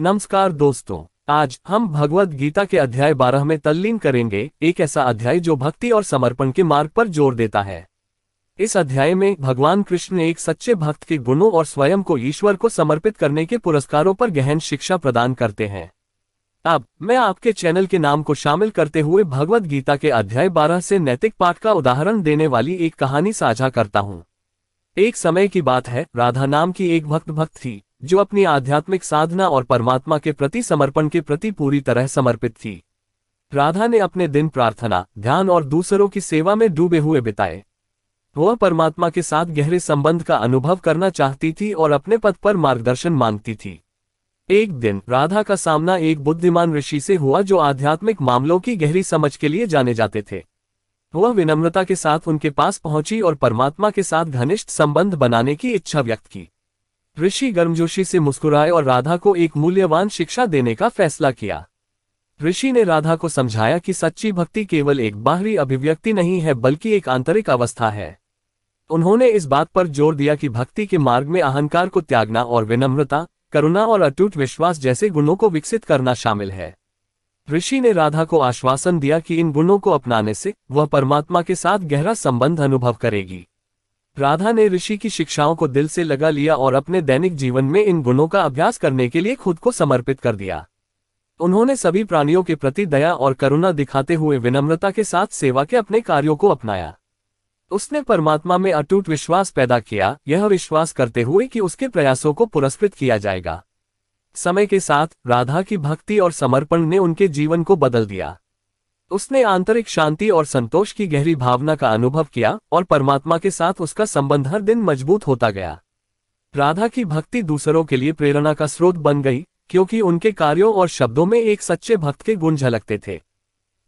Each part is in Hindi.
नमस्कार दोस्तों आज हम भगवद गीता के अध्याय 12 में तल्लीन करेंगे एक ऐसा अध्याय जो भक्ति और समर्पण के मार्ग पर जोर देता है इस अध्याय में भगवान कृष्ण ने एक सच्चे भक्त के गुणों और स्वयं को ईश्वर को समर्पित करने के पुरस्कारों पर गहन शिक्षा प्रदान करते हैं अब मैं आपके चैनल के नाम को शामिल करते हुए भगवद गीता के अध्याय बारह से नैतिक पाठ का उदाहरण देने वाली एक कहानी साझा करता हूँ एक समय की बात है राधा नाम की एक भक्त भक्त थी जो अपनी आध्यात्मिक साधना और परमात्मा के प्रति समर्पण के प्रति पूरी तरह समर्पित थी राधा ने अपने दिन प्रार्थना ध्यान और दूसरों की सेवा में डूबे हुए बिताए वह परमात्मा के साथ गहरे संबंध का अनुभव करना चाहती थी और अपने पद पर मार्गदर्शन मांगती थी एक दिन राधा का सामना एक बुद्धिमान ऋषि से हुआ जो आध्यात्मिक मामलों की गहरी समझ के लिए जाने जाते थे वह विनम्रता के साथ उनके पास पहुंची और परमात्मा के साथ घनिष्ठ संबंध बनाने की इच्छा व्यक्त की ऋषि गर्मजोशी से मुस्कुराए और राधा को एक मूल्यवान शिक्षा देने का फैसला किया ऋषि ने राधा को समझाया कि सच्ची भक्ति केवल एक बाहरी अभिव्यक्ति नहीं है बल्कि एक आंतरिक अवस्था है उन्होंने इस बात पर जोर दिया कि भक्ति के मार्ग में अहंकार को त्यागना और विनम्रता करुणा और अटूट विश्वास जैसे गुणों को विकसित करना शामिल है ऋषि ने राधा को आश्वासन दिया कि इन गुणों को अपनाने से वह परमात्मा के साथ गहरा संबंध अनुभव करेगी राधा ने ऋषि की शिक्षाओं को दिल से लगा लिया और अपने दैनिक जीवन में इन गुणों का अभ्यास करने के लिए खुद को समर्पित कर दिया उन्होंने सभी प्राणियों के प्रति दया और करुणा दिखाते हुए विनम्रता के साथ सेवा के अपने कार्यों को अपनाया उसने परमात्मा में अटूट विश्वास पैदा किया यह विश्वास करते हुए कि उसके प्रयासों को पुरस्कृत किया जाएगा समय के साथ राधा की भक्ति और समर्पण ने उनके जीवन को बदल दिया उसने आंतरिक शांति और संतोष की गहरी भावना का अनुभव किया और परमात्मा के साथ उसका संबंध हर दिन मजबूत होता गया राधा की भक्ति दूसरों के लिए प्रेरणा का स्रोत बन गई क्योंकि उनके कार्यों और शब्दों में एक सच्चे भक्त के गुण झलकते थे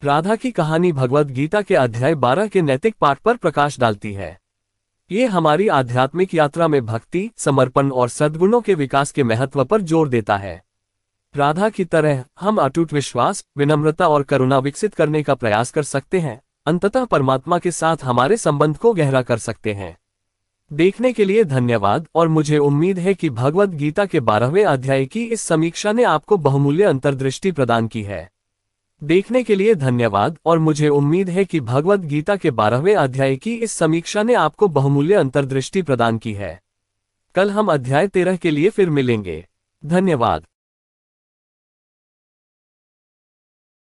राधा की कहानी भगवद गीता के अध्याय 12 के नैतिक पाठ पर प्रकाश डालती है ये हमारी आध्यात्मिक यात्रा में भक्ति समर्पण और सद्गुणों के विकास के महत्व पर जोर देता है राधा की तरह हम अटूट विश्वास विनम्रता और करुणा विकसित करने का प्रयास कर सकते हैं अंततः परमात्मा के साथ हमारे संबंध को गहरा कर सकते हैं देखने के लिए धन्यवाद और मुझे उम्मीद है कि भगवद गीता के बारहवें अध्याय की इस समीक्षा ने आपको बहुमूल्य अंतर्दृष्टि प्रदान की है देखने के लिए धन्यवाद और मुझे उम्मीद है कि भगवद गीता के बारहवें अध्याय की इस समीक्षा ने आपको बहुमूल्य अंतर्दृष्टि प्रदान की है कल हम अध्याय तेरह के लिए फिर मिलेंगे धन्यवाद